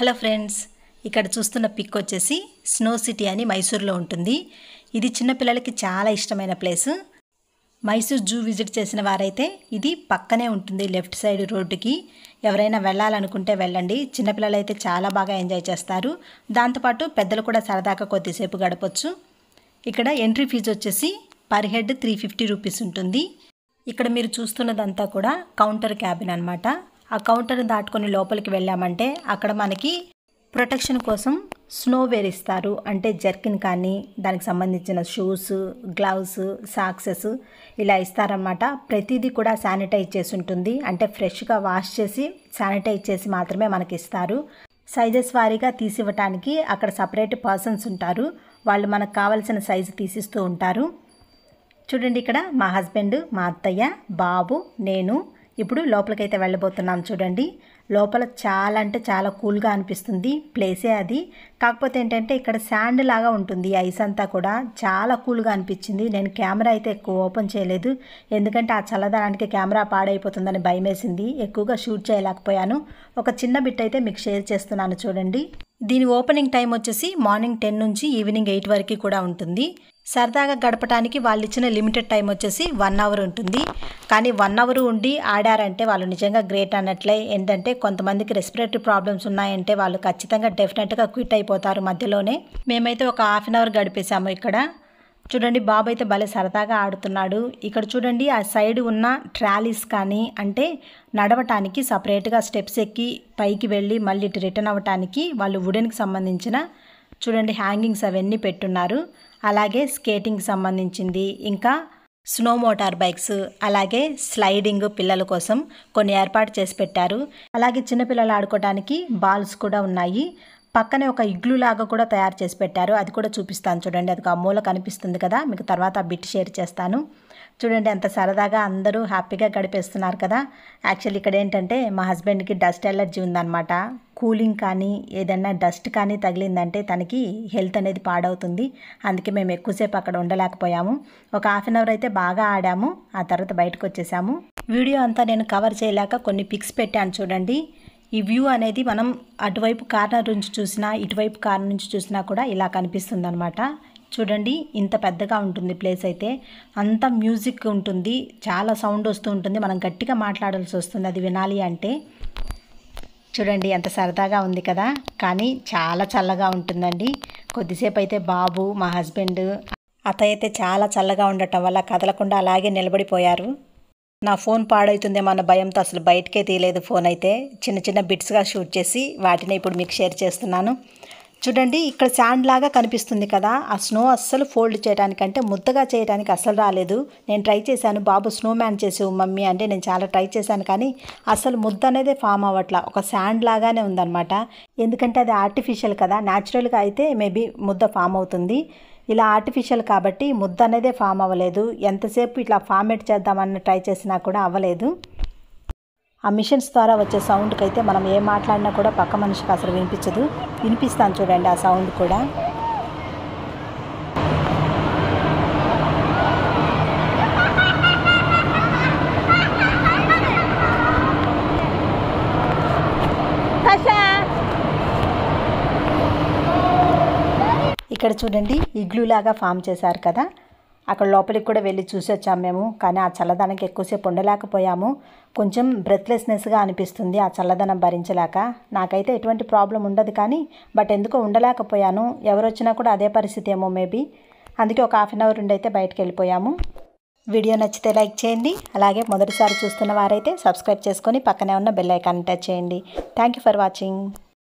hello friends ఇక్కడ చూస్తున్న pick వచ్చేసి స్నో సిటీ అని మైసూర్లో ఉంటుంది ఇది చిన్నపిల్లలకి చాలా ఇష్టమైన ప్లేస్ మైసూర్ జూ విజిట్ చేసిన వారైతే ఇది పక్కనే ఉంటుంది లెఫ్ట్ సైడ్ రోడ్డుకి ఎవరైనా వెళ్ళాలనుకుంటే వెళ్ళండి చిన్నపిల్లలు అయితే చాలా బాగా ఎంజాయ్ చేస్తారు దాంతోపాటు పెద్దలు కూడా సరదాగా కొద్దిసేపు గడపచ్చు ఇక్కడ ఎంట్రీ ఫీజు వచ్చేసి per head three fifty rupees ఉంటుంది ఇక్కడ మీరు చూస్తున్నదంతా కూడా కౌంటర్ క్యాబిన్ అనమాట ఆ కౌంటర్ని దాటుకొని లోపలికి వెళ్ళామంటే అక్కడ మనకి ప్రొటెక్షన్ కోసం స్నో వేర్ ఇస్తారు అంటే జర్కిన్ కానీ దానికి సంబంధించిన షూస్ గ్లౌస్ సాక్సెస్ ఇలా ఇస్తారన్నమాట ప్రతిదీ కూడా శానిటైజ్ చేసి ఉంటుంది అంటే ఫ్రెష్గా వాష్ చేసి శానిటైజ్ చేసి మాత్రమే మనకి ఇస్తారు సైజెస్ వారీగా తీసివ్వటానికి అక్కడ సపరేట్ పర్సన్స్ ఉంటారు వాళ్ళు మనకు కావలసిన సైజు తీసిస్తూ ఉంటారు చూడండి ఇక్కడ మా హస్బెండ్ మా అత్తయ్య బాబు నేను ఇప్పుడు లోపలికైతే వెళ్ళబోతున్నాం చూడండి లోపల చాలా అంటే చాలా కూల్గా అనిపిస్తుంది ప్లేసే అది కాకపోతే ఏంటంటే ఇక్కడ శాండ్ లాగా ఉంటుంది ఐస్ అంతా కూడా చాలా కూల్గా అనిపించింది నేను కెమెరా అయితే ఎక్కువ ఓపెన్ చేయలేదు ఎందుకంటే ఆ చల్లదనానికి కెమెరా పాడైపోతుందని భయమేసింది ఎక్కువగా షూట్ చేయలేకపోయాను ఒక చిన్న బిట్ అయితే మీకు షేర్ చేస్తున్నాను చూడండి దీని ఓపెనింగ్ టైం వచ్చేసి మార్నింగ్ టెన్ నుంచి ఈవినింగ్ ఎయిట్ వరకు కూడా ఉంటుంది సరదాగా గడపడానికి వాళ్ళు ఇచ్చిన లిమిటెడ్ టైం వచ్చేసి వన్ అవర్ ఉంటుంది కానీ వన్ అవర్ ఉండి ఆడారంటే వాళ్ళు నిజంగా గ్రేట్ అన్నట్లే ఏంటంటే కొంతమందికి రెస్పిరేటరీ ప్రాబ్లమ్స్ ఉన్నాయంటే వాళ్ళు ఖచ్చితంగా డెఫినెట్గా క్విట్ అయిపోతారు మధ్యలోనే మేమైతే ఒక హాఫ్ అన్ అవర్ గడిపేశాము ఇక్కడ చూడండి బాబు అయితే భలే సరదాగా ఆడుతున్నాడు ఇక్కడ చూడండి ఆ సైడ్ ఉన్న ట్రాలీస్ కానీ అంటే నడవటానికి సపరేట్గా స్టెప్స్ ఎక్కి పైకి వెళ్ళి మళ్ళీ రిటర్న్ అవ్వటానికి వాళ్ళు వుడెన్కి సంబంధించిన చూడండి హ్యాంగింగ్స్ అవన్నీ పెట్టున్నారు అలాగే స్కేటింగ్ సంబంధించింది ఇంకా స్నో మోటార్ బైక్స్ అలాగే స్లైడింగ్ పిల్లల కోసం కొన్ని ఏర్పాటు చేసి పెట్టారు అలాగే చిన్నపిల్లలు ఆడుకోవడానికి బాల్స్ కూడా ఉన్నాయి పక్కనే ఒక ఇగ్లు లాగా కూడా తయారు చేసి పెట్టారు అది కూడా చూపిస్తాను చూడండి అది ఒక మూల కనిపిస్తుంది కదా మీకు తర్వాత ఆ బిట్ షేర్ చేస్తాను చూడండి ఎంత సరదాగా అందరూ హ్యాపీగా గడిపేస్తున్నారు కదా యాక్చువల్లీ ఇక్కడ ఏంటంటే మా హస్బెండ్కి డస్ట్ ఎలర్జీ ఉందన్నమాట కూలింగ్ కానీ ఏదన్నా డస్ట్ కానీ తగిలిందంటే తనకి హెల్త్ అనేది పాడవుతుంది అందుకే మేము ఎక్కువసేపు అక్కడ ఉండలేకపోయాము ఒక హాఫ్ అన్ అవర్ అయితే బాగా ఆడాము ఆ తర్వాత బయటకు వచ్చేసాము వీడియో అంతా నేను కవర్ చేయలేక కొన్ని పిక్స్ పెట్టాను చూడండి ఈ వ్యూ అనేది మనం అటువైపు కార్నర్ నుంచి చూసినా ఇటువైపు కార్నర్ నుంచి చూసినా కూడా ఇలా కనిపిస్తుంది అనమాట చూడండి ఇంత పెద్దగా ఉంటుంది ప్లేస్ అయితే అంత మ్యూజిక్ ఉంటుంది చాలా సౌండ్ వస్తూ ఉంటుంది మనం గట్టిగా మాట్లాడాల్సి వస్తుంది అది వినాలి అంటే చూడండి ఎంత సరదాగా ఉంది కదా కానీ చాలా చల్లగా ఉంటుందండి కొద్దిసేపు అయితే బాబు మా హస్బెండ్ అత అయితే చాలా చల్లగా ఉండటం వల్ల కదలకుండా అలాగే నిలబడిపోయారు నా ఫోన్ పాడవుతుందేమో అన్న భయంతో అసలు బయటకే తీయలేదు ఫోన్ అయితే చిన్న చిన్న బిట్స్గా షూట్ చేసి వాటిని ఇప్పుడు మీకు షేర్ చేస్తున్నాను చూడండి ఇక్కడ శాండ్ లాగా కనిపిస్తుంది కదా ఆ స్నో అస్సలు ఫోల్డ్ చేయడానికంటే ముద్దగా చేయడానికి అస్సలు రాలేదు నేను ట్రై చేశాను బాబు స్నో మ్యాన్ చేసేవు మమ్మీ అంటే నేను చాలా ట్రై చేశాను కానీ అస్సలు ముద్ద అనేది ఫామ్ అవ్వట్లా ఒక శాండ్ లాగానే ఉందన్నమాట ఎందుకంటే అది ఆర్టిఫిషియల్ కదా న్యాచురల్గా అయితే మేబీ ముద్ద ఫామ్ అవుతుంది ఇలా ఆర్టిఫిషియల్ కాబట్టి ముద్ద అనేదే ఫామ్ అవ్వలేదు ఎంతసేపు ఇట్లా ఫార్మేట్ చేద్దామని ట్రై చేసినా కూడా అవ్వలేదు ఆ మిషన్స్ ద్వారా వచ్చే సౌండ్కి అయితే మనం ఏం మాట్లాడినా కూడా పక్క మనిషికి అసలు వినిపించదు వినిపిస్తాను చూడండి ఆ సౌండ్ కూడా ఇక్కడ చూడండి ఇగ్లూ లాగా ఫామ్ చేశారు కదా అక్కడ లోపలికి కూడా వెళ్ళి చూసి వచ్చాము మేము కానీ ఆ చల్లదనకి ఎక్కువసేపు ఉండలేకపోయాము కొంచెం బ్రెత్లెస్నెస్గా అనిపిస్తుంది ఆ చల్లదనం భరించలేక నాకైతే ఎటువంటి ప్రాబ్లం ఉండదు కానీ బట్ ఎందుకో ఉండలేకపోయాను ఎవరు వచ్చినా కూడా అదే పరిస్థితి ఏమో మేబీ అందుకే ఒక హాఫ్ అన్ అవర్ అయితే బయటకు వెళ్ళిపోయాము వీడియో నచ్చితే లైక్ చేయండి అలాగే మొదటిసారి చూస్తున్న వారైతే సబ్స్క్రైబ్ చేసుకొని పక్కనే ఉన్న బెల్ టచ్ చేయండి థ్యాంక్ యూ ఫర్ వాచింగ్